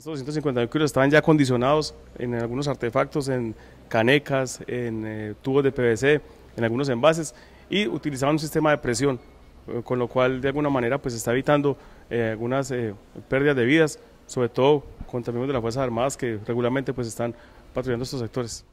Estos 250 kilos estaban ya condicionados en algunos artefactos, en canecas, en eh, tubos de PVC, en algunos envases y utilizaban un sistema de presión, eh, con lo cual de alguna manera pues está evitando eh, algunas pérdidas de vidas, sobre todo con también de las Fuerzas Armadas que regularmente pues están patrullando estos sectores.